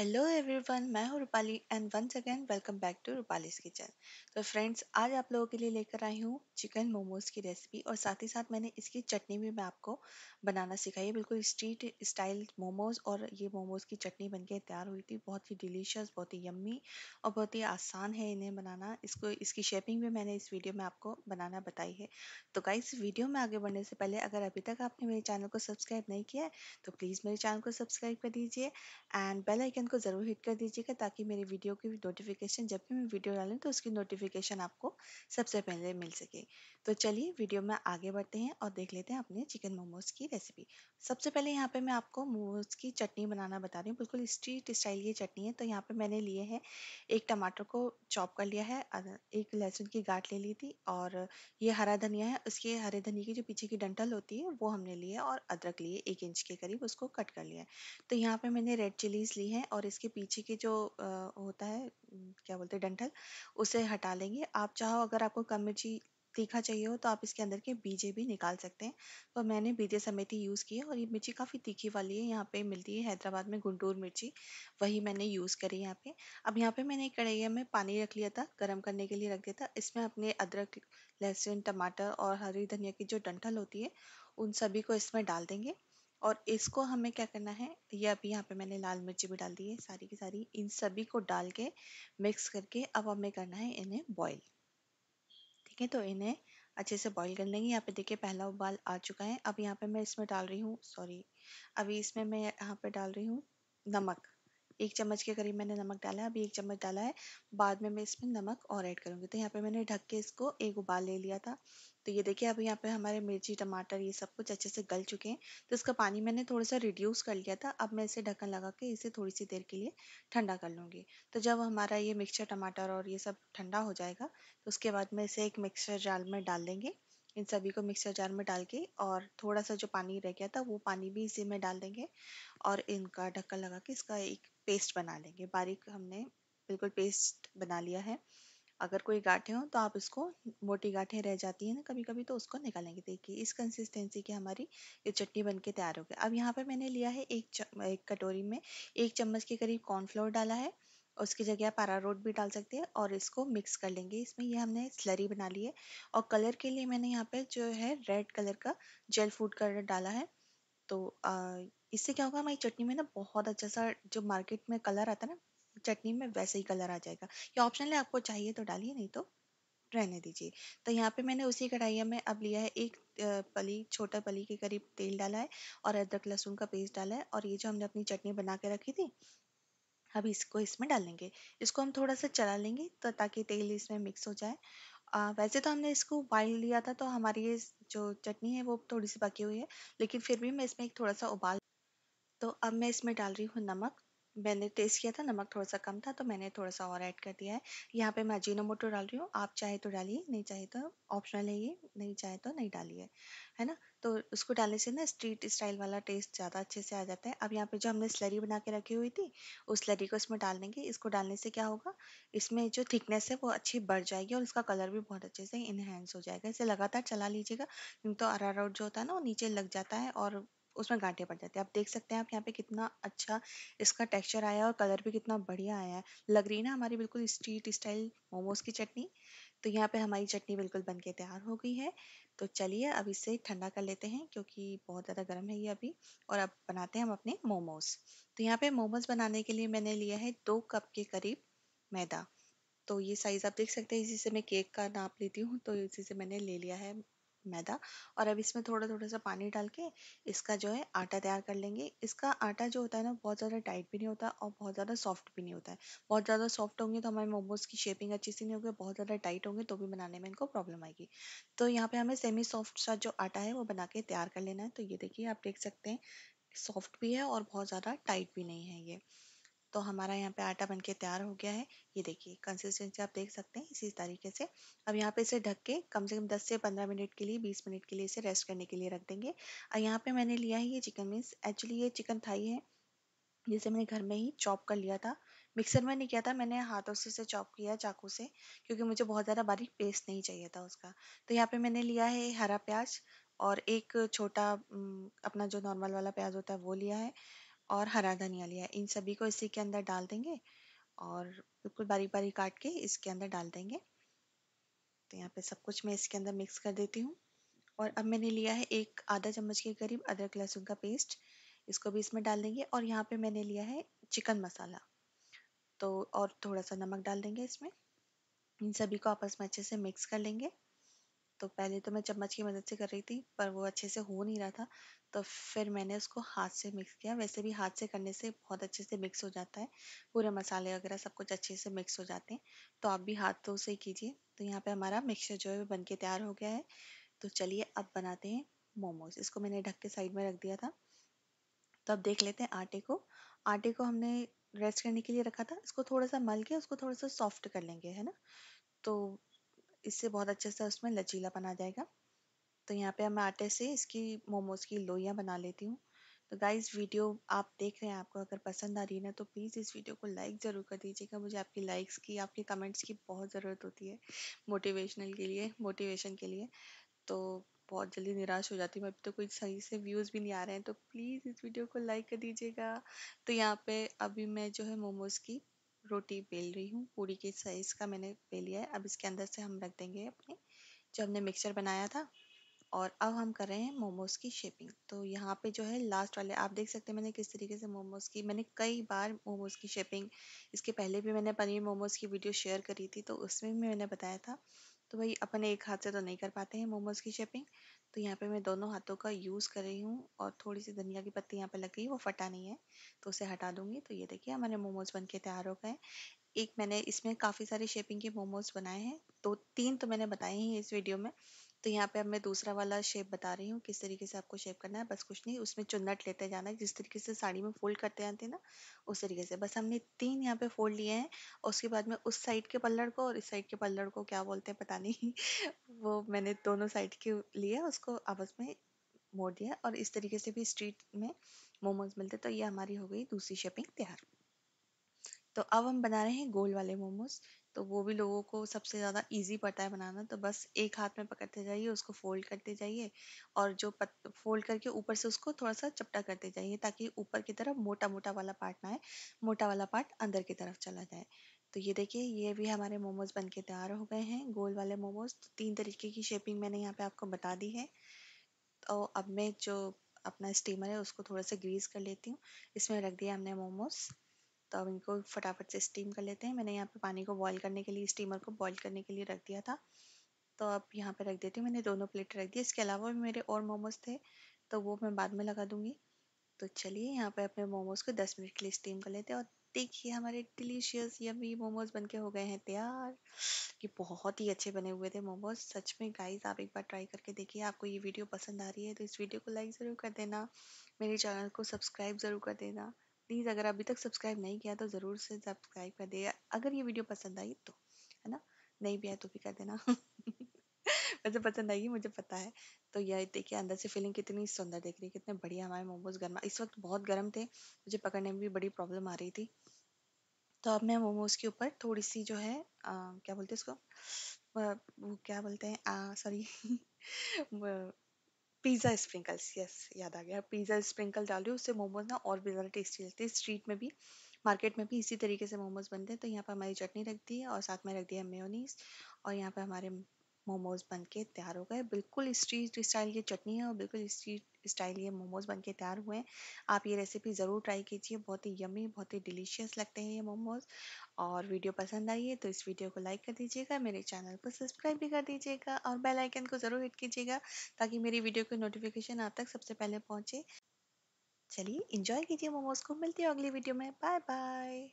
Hello everyone मैं हूँ Rupali and once again welcome back to Rupali's kitchen तो फ्रेंड्स आज आप लोगों के लिए लेकर आई हूँ चिकन मोमोज की रेसिपी और साथ ही साथ मैंने इसकी चटनी भी मैं आपको बनाना सिखाई है बिल्कुल स्ट्रीट स्टाइल मोमोज और ये मोमोज की चटनी बनके तैयार हुई थी बहुत ही डिलीशियस बहुत ही यम्मी और बहुत ही आसान है इन्हें बनाना इसको इसकी शेपिंग भी मैंने इस वीडियो में आपको बनाना बताई है तो गाइस वीडियो में आगे बढ़ने से पहले अगर अभी तक आपने मेरे चैनल को सब्सक्राइब नहीं किया है तो प्लीज़ मेरे चैनल को सब्सक्राइब कर दीजिए एंड बेलाइकन को ज़रूर हिट कर दीजिएगा ताकि मेरी वीडियो की नोटिफिकेशन जब भी मैं वीडियो डालूँ तो उसकी नोटिफिकेशन आपको सबसे पहले मिल सके तो चलिए वीडियो में आगे बढ़ते हैं और देख लेते हैं अपने चिकन मोमोज़ की रेसिपी सबसे पहले यहाँ पे मैं आपको मोमोज़ की चटनी बनाना बता रही हूँ बिल्कुल स्ट्रीट स्टाइल की चटनी है तो यहाँ पे मैंने लिए है एक टमाटर को चॉप कर लिया है एक लहसुन की गाठ ले ली थी और ये हरा धनिया है उसके हरे धनिया की जो पीछे की डंठल होती है वो हमने लिए और अदरक लिए एक इंच के करीब उसको कट कर लिया है तो यहाँ पर मैंने रेड चिलीज़ ली है और और इसके पीछे की जो आ, होता है क्या बोलते हैं डंठल, उसे हटा लेंगे। आप चाहो अगर आपको कम मिर्ची तीखा चाहिए हो तो आप इसके अंदर के बीजे भी निकाल सकते हैं। तो मैंने बीजे समेत ही यूज़ की है और ये मिर्ची काफ़ी तीखी वाली है, यहाँ पे मिलती है हैदराबाद में गुंडूर मिर्ची, वही मैंने यूज़ करी यहाँ पे। अब यहाँ पे मैंने एक कढ़ाई में पानी रख लिया था, गर्म करने के लिए रख दिया था। इसमें अपने अदरक, लहसुन, टमाटर और हरी धनिया की जो डंठल होती है, उन सभी को इसमें डाल देंगे। और इसको हमें क्या करना है ये अभी यहाँ पे मैंने लाल मिर्ची भी डाल दी है सारी की सारी इन सभी को डाल के मिक्स करके अब हमें करना है इन्हें बॉईल ठीक है तो इन्हें अच्छे से बॉईल कर लेंगे यहाँ पे देखिए पहला उबाल आ चुका है अब यहाँ पे मैं इसमें डाल रही हूँ सॉरी अभी इसमें मैं यहाँ पे डाल रही हूँ नमक एक चम्मच के करीब मैंने नमक डाला है अभी एक चम्मच डाला है बाद में मैं इसमें नमक और ऐड करूँगी तो यहाँ पे मैंने ढक के इसको एक उबाल ले लिया था तो ये देखिए अब यहाँ पे हमारे मिर्ची टमाटर ये सब कुछ अच्छे से गल चुके हैं तो इसका पानी मैंने थोड़ा सा रिड्यूस कर लिया था अब मैं इसे ढक्कन लगा के इसे थोड़ी सी देर के लिए ठंडा कर लूँगी तो जब हमारा ये मिक्सचर टमाटर और ये सब ठंडा हो जाएगा तो उसके बाद में इसे एक मिक्सचर जार में डाल देंगे इन सभी को मिक्सर जार में डाल के और थोड़ा सा जो पानी रह गया था वो पानी भी इसी में डाल देंगे और इनका ढक्कन लगा के इसका एक पेस्ट बना लेंगे बारीक हमने बिल्कुल पेस्ट बना लिया है अगर कोई गाँठें हो तो आप उसको मोटी गाँठें रह जाती हैं ना कभी कभी तो उसको निकालेंगे देखिए इस कंसिस्टेंसी की हमारी ये चटनी बन के तैयार हो गई अब यहाँ पर मैंने लिया है एक एक कटोरी में एक चम्मच के करीब कॉर्नफ्लोर डाला है उसकी जगह आप आरारोट भी डाल सकते हैं और इसको मिक्स कर लेंगे इसमें ये हमने स्लरी बना ली है और कलर के लिए मैंने यहाँ पर जो है रेड कलर का जेल फूड कलर डाला है तो आ, इससे क्या होगा हमारी चटनी में ना बहुत अच्छा सा जो मार्केट में कलर आता है ना चटनी में वैसे ही कलर आ जाएगा ये ऑप्शनल है आपको चाहिए तो डालिए नहीं तो रहने दीजिए तो यहाँ पे मैंने उसी कढ़ाइया में अब लिया है एक पली छोटा पली के करीब तेल डाला है और अदरक लहसुन का पेस्ट डाला है और ये जो हमने अपनी चटनी बना के रखी थी अब इसको इसमें डालेंगे इसको हम थोड़ा सा चला लेंगे तो ताकि तेल इसमें मिक्स हो जाए आ, वैसे तो हमने इसको बॉइल लिया था तो हमारी ये जो चटनी है वो थोड़ी सी पकी हुई है लेकिन फिर भी मैं इसमें एक थोड़ा सा उबाल तो अब मैं इसमें डाल रही हूँ नमक मैंने टेस्ट किया था नमक थोड़ा सा कम था तो मैंने थोड़ा सा और ऐड कर दिया है यहाँ पे मैं अजीनोमोटो डाल रही हूँ आप चाहे तो डालिए नहीं चाहे तो ऑप्शनल है ये नहीं चाहे तो नहीं डालिए है ना तो उसको डालने से ना स्ट्रीट स्टाइल वाला टेस्ट ज़्यादा अच्छे से आ जाता है अब यहाँ पे जो हमने स्लरी बना के रखी हुई थी उस स्लरी को इसमें डाल देंगे इसको डालने से क्या होगा इसमें जो थिकनेस है वो अच्छी बढ़ जाएगी और उसका कलर भी बहुत अच्छे से इन्हेंस हो जाएगा इसे लगातार चला लीजिएगा नहीं तो अरारोट जो होता है ना वो नीचे लग जाता है और उसमें गांठे पड़ जाते हैं आप देख सकते हैं आप यहाँ पे कितना अच्छा इसका टेक्सचर आया है और कलर भी कितना बढ़िया आया है लग रही है ना हमारी बिल्कुल स्ट्रीट स्टाइल मोमोज की चटनी तो यहाँ पे हमारी चटनी बिल्कुल बन के तैयार हो गई है तो चलिए अब इसे ठंडा कर लेते हैं क्योंकि बहुत ज़्यादा गर्म है ये अभी और अब बनाते हैं हम अपने मोमोज तो यहाँ पे मोमोज बनाने के लिए मैंने लिया है दो कप के करीब मैदा तो ये साइज़ आप देख सकते हैं इसी से मैं केक का नाप लेती हूँ तो इसी से मैंने ले लिया है मैदा और अब इसमें थोड़ा थोड़ा सा पानी डाल के इसका जो है आटा तैयार कर लेंगे इसका आटा जो होता है ना बहुत ज़्यादा टाइट भी नहीं होता और बहुत ज़्यादा सॉफ्ट भी नहीं होता है बहुत ज़्यादा सॉफ्ट होंगे तो हमारे मोमोज़ की शेपिंग अच्छी सी नहीं होगी बहुत ज़्यादा टाइट होंगे तो भी बनाने में इनको प्रॉब्लम आएगी तो यहाँ पर हमें सेमी सॉफ्ट सा जो आटा है वो बना के तैयार कर लेना है तो ये देखिए आप देख सकते हैं सॉफ्ट भी है और बहुत ज़्यादा टाइट भी नहीं है ये तो हमारा यहाँ पे आटा बनके तैयार हो गया है ये देखिए कंसिस्टेंसी आप देख सकते हैं इसी तरीके से अब यहाँ पे इसे ढक के कम से कम 10 से 15 मिनट के लिए 20 मिनट के लिए इसे रेस्ट करने के लिए रख देंगे और यहाँ पे मैंने लिया है ये चिकन मीन्स एक्चुअली ये चिकन थाई है जिसे मैंने घर में ही चॉप कर लिया था मिक्सर में नहीं किया था मैंने हाथों से इसे चॉप किया चाकू से क्योंकि मुझे बहुत ज़्यादा बारीक पेस्ट नहीं चाहिए था उसका तो यहाँ पे मैंने लिया है हरा प्याज और एक छोटा अपना जो नॉर्मल वाला प्याज होता है वो लिया है और हरा धनिया लिया है इन सभी को इसी के अंदर डाल देंगे और बिल्कुल बारीक बारीक काट के इसके अंदर डाल देंगे तो यहाँ पे सब कुछ मैं इसके अंदर मिक्स कर देती हूँ और अब मैंने लिया है एक आधा चम्मच के करीब अदरक लहसुन का पेस्ट इसको भी इसमें डाल देंगे और यहाँ पे मैंने लिया है चिकन मसाला तो और थोड़ा सा नमक डाल देंगे इसमें इन सभी को आपस में अच्छे से मिक्स कर लेंगे तो पहले तो मैं चम्मच की मदद से कर रही थी पर वो अच्छे से हो नहीं रहा था तो फिर मैंने उसको हाथ से मिक्स किया वैसे भी हाथ से करने से बहुत अच्छे से मिक्स हो जाता है पूरे मसाले वगैरह सब कुछ अच्छे से मिक्स हो जाते हैं तो आप भी हाथों से ही कीजिए तो यहाँ पे हमारा मिक्सचर जो है बन के तैयार हो गया है तो चलिए अब बनाते हैं मोमोज इसको मैंने ढक के साइड में रख दिया था तो अब देख लेते हैं आटे को आटे को हमने रेस्ट करने के लिए रखा था इसको थोड़ा सा मल के उसको थोड़ा सा सॉफ्ट कर लेंगे है ना तो इससे बहुत अच्छे से उसमें लचीलापन आ जाएगा तो यहाँ पे मैं आटे से इसकी मोमोज़ की लोइयाँ बना लेती हूँ तो गाइस वीडियो आप देख रहे हैं आपको अगर पसंद आ रही है ना तो प्लीज़ इस वीडियो को लाइक ज़रूर कर दीजिएगा मुझे आपकी लाइक्स की आपके कमेंट्स की बहुत ज़रूरत होती है मोटिवेशनल के लिए मोटिवेशन के लिए तो बहुत जल्दी निराश हो जाती हूँ अभी तो कोई सही से व्यूज़ भी नहीं आ रहे हैं तो प्लीज़ इस वीडियो को लाइक कर दीजिएगा तो यहाँ पर अभी मैं जो है मोमोज़ की रोटी बेल रही हूँ पूरी के साइज़ का मैंने बेलिया लिया है अब इसके अंदर से हम रख देंगे अपने जो हमने मिक्सचर बनाया था और अब हम कर रहे हैं मोमोज़ की शेपिंग तो यहाँ पे जो है लास्ट वाले आप देख सकते हैं मैंने किस तरीके से मोमोज़ की मैंने कई बार मोमोज़ की शेपिंग इसके पहले भी मैंने पनीर मोमोज़ की वीडियो शेयर करी थी तो उसमें भी मैंने बताया था तो भाई अपने एक हाथ से तो नहीं कर पाते हैं मोमोज़ की शेपिंग तो यहाँ पे मैं दोनों हाथों का यूज़ कर रही हूँ और थोड़ी सी धनिया की पत्ती यहाँ पे लग गई वो फटा नहीं है तो उसे हटा दूंगी तो ये देखिए हमारे मोमोज़ बन के तैयार हो गए एक मैंने इसमें काफ़ी सारी शेपिंग के मोमोज़ बनाए हैं दो तीन तो मैंने बताए हैं इस वीडियो में तो यहाँ पे अब मैं दूसरा वाला शेप बता रही हूँ किस तरीके से आपको शेप करना है बस कुछ नहीं उसमें चुन्नट लेते जाना है जिस तरीके से साड़ी में फोल्ड करते आते हैं ना उस तरीके से बस हमने तीन यहाँ पे फोल्ड लिए हैं और उसके बाद में उस साइड के पल्लड़ को और इस साइड के पल्लड़ को क्या बोलते हैं पता नहीं वो मैंने दोनों साइड के लिए उसको आपस में मोड़ दिया और इस तरीके से भी स्ट्रीट में मोमोज मिलते तो ये हमारी हो गई दूसरी शेपिंग तैयार तो अब हम बना रहे हैं गोल वाले मोमोज तो वो भी लोगों को सबसे ज़्यादा इजी पड़ता है बनाना तो बस एक हाथ में पकड़ते जाइए उसको फोल्ड करते जाइए और जो पत फोल्ड करके ऊपर से उसको थोड़ा सा चपटा करते जाइए ताकि ऊपर की तरफ मोटा मोटा वाला पार्ट ना आए मोटा वाला पार्ट अंदर की तरफ चला जाए तो ये देखिए ये भी हमारे मोमोज बन के तैयार हो गए हैं गोल वाले मोमोज तो तीन तरीके की शेपिंग मैंने यहाँ पे आपको बता दी है तो अब मैं जो अपना स्टीमर है उसको थोड़ा सा ग्रीस कर लेती हूँ इसमें रख दिया हमने मोमोज तो अब इनको फटाफट से स्टीम कर लेते हैं मैंने यहाँ पे पानी को बॉईल करने के लिए स्टीमर को बॉईल करने के लिए रख दिया था तो अब यहाँ पे रख देती हूँ मैंने दोनों प्लेट रख दी इसके अलावा भी मेरे और मोमोज थे तो वो मैं बाद में लगा दूँगी तो चलिए यहाँ पर अपने मोमोज को दस मिनट के लिए स्टीम कर लेते हैं और देखिए हमारे डिलीशियस यमी मोमोज बन के हो गए हैं तैयार ये बहुत ही अच्छे बने हुए थे मोमोज सच में गाइस आप एक बार ट्राई करके देखिए आपको ये वीडियो पसंद आ रही है तो इस वीडियो को लाइक ज़रूर कर देना मेरे चैनल को सब्सक्राइब ज़रूर कर देना प्लीज़ अगर अभी तक सब्सक्राइब नहीं किया तो ज़रूर से सब्सक्राइब कर देगा अगर ये वीडियो पसंद आई तो है ना नहीं भी आया तो भी कर देना वैसे पसंद आएगी मुझे पता है तो यह देखिए अंदर से फीलिंग कितनी सुंदर देख रही है कितने बढ़िया हमारे मोमोज गर्मा इस वक्त बहुत गर्म थे मुझे पकड़ने में भी बड़ी प्रॉब्लम आ रही थी तो अब मैं मोमोज के ऊपर थोड़ी सी जो है आ, क्या बोलते हैं इसको वो क्या बोलते हैं सॉरी पिज़्ज़ा स्प्रिंकल्स यस याद आ गया पिज़्ज़ा स्प्रिंकल हूँ उससे मोमोज ना और भी ज़्यादा टेस्टी लगती है स्ट्रीट में भी मार्केट में भी इसी तरीके से मोमोज बनते हैं तो यहाँ पर हमारी चटनी रख दी है और साथ में रख दिया मेयोनीज और यहाँ पर हमारे मोमोज बन के तैयार हो गए बिल्कुल स्ट्रीट स्टाइल ये चटनी है और बिल्कुल स्ट्रीट स्टाइल ये मोमोज बन के तैयार हुए हैं आप ये रेसिपी ज़रूर ट्राई कीजिए बहुत ही यमी बहुत ही डिलीशियस लगते हैं ये मोमोज और वीडियो पसंद आई है तो इस वीडियो को लाइक कर दीजिएगा मेरे चैनल को सब्सक्राइब भी कर दीजिएगा और बेल आइकन को ज़रूर हिट कीजिएगा ताकि मेरी वीडियो की नोटिफिकेशन आप तक सबसे पहले पहुँचे चलिए इंजॉय कीजिए मोमोज को मिलती है अगली वीडियो में बाय बाय